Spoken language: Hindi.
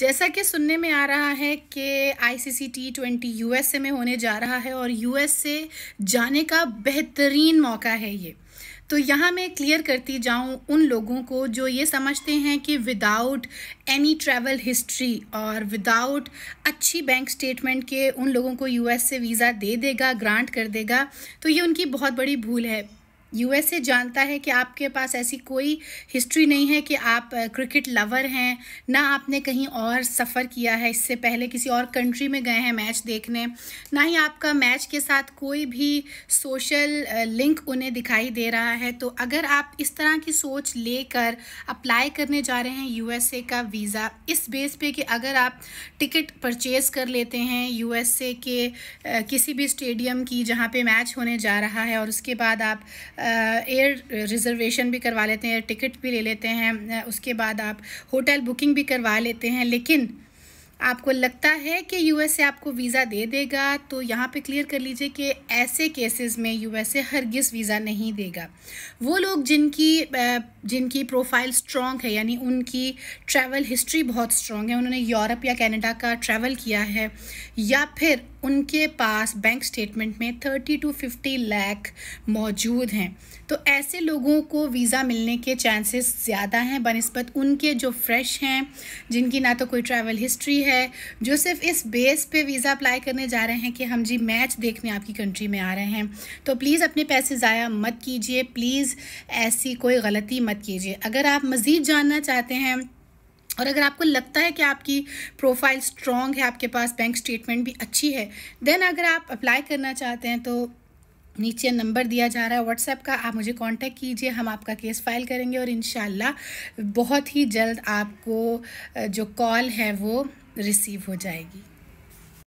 जैसा कि सुनने में आ रहा है कि आई सी सी टी ट्वेंटी ए में होने जा रहा है और ए जाने का बेहतरीन मौका है ये तो यहाँ मैं क्लियर करती जाऊँ उन लोगों को जो ये समझते हैं कि विदाउट एनी ट्रैवल हिस्ट्री और विदाउट अच्छी बैंक स्टेटमेंट के उन लोगों को यूएस से वीज़ा दे देगा ग्रांट कर देगा तो ये उनकी बहुत बड़ी भूल है यूएसए जानता है कि आपके पास ऐसी कोई हिस्ट्री नहीं है कि आप क्रिकेट लवर हैं ना आपने कहीं और सफ़र किया है इससे पहले किसी और कंट्री में गए हैं मैच देखने ना ही आपका मैच के साथ कोई भी सोशल लिंक उन्हें दिखाई दे रहा है तो अगर आप इस तरह की सोच लेकर अप्लाई करने जा रहे हैं यूएसए का वीज़ा इस बेस पे कि अगर आप टिकट परचेज़ कर लेते हैं यू के किसी भी स्टेडियम की जहाँ पर मैच होने जा रहा है और उसके बाद आप एयर रिजर्वेशन भी करवा लेते हैं एयर टिकट भी ले लेते हैं उसके बाद आप होटल बुकिंग भी करवा लेते हैं लेकिन आपको लगता है कि यूएसए आपको वीज़ा दे देगा तो यहाँ पे क्लियर कर लीजिए कि ऐसे केसेस में यूएसए हरगिज़ वीज़ा नहीं देगा वो लोग जिनकी जिनकी प्रोफाइल स्ट्रॉन्ग है यानी उनकी ट्रैवल हिस्ट्री बहुत स्ट्रॉन्ग है उन्होंने यूरोप या कनाडा का ट्रैवल किया है या फिर उनके पास बैंक स्टेटमेंट में थर्टी टू फिफ्टी लैख मौजूद हैं तो ऐसे लोगों को वीज़ा मिलने के चांसेस ज़्यादा हैं बनस्बत उनके जो फ्रेश हैं जिनकी ना तो कोई ट्रैवल हिस्ट्री है जो सिर्फ इस बेस पे वीज़ा अप्लाई करने जा रहे हैं कि हम जी मैच देखने आपकी कंट्री में आ रहे हैं तो प्लीज़ अपने पैसे ज़ाया मत कीजिए प्लीज़ ऐसी कोई गलती मत कीजिए अगर आप मज़ीद जानना चाहते हैं और अगर आपको लगता है कि आपकी प्रोफाइल स्ट्रॉन्ग है आपके पास बैंक स्टेटमेंट भी अच्छी है देन अगर आप अप्लाई करना चाहते हैं तो नीचे नंबर दिया जा रहा है व्हाट्सएप का आप मुझे कांटेक्ट कीजिए हम आपका केस फाइल करेंगे और इन बहुत ही जल्द आपको जो कॉल है वो रिसीव हो जाएगी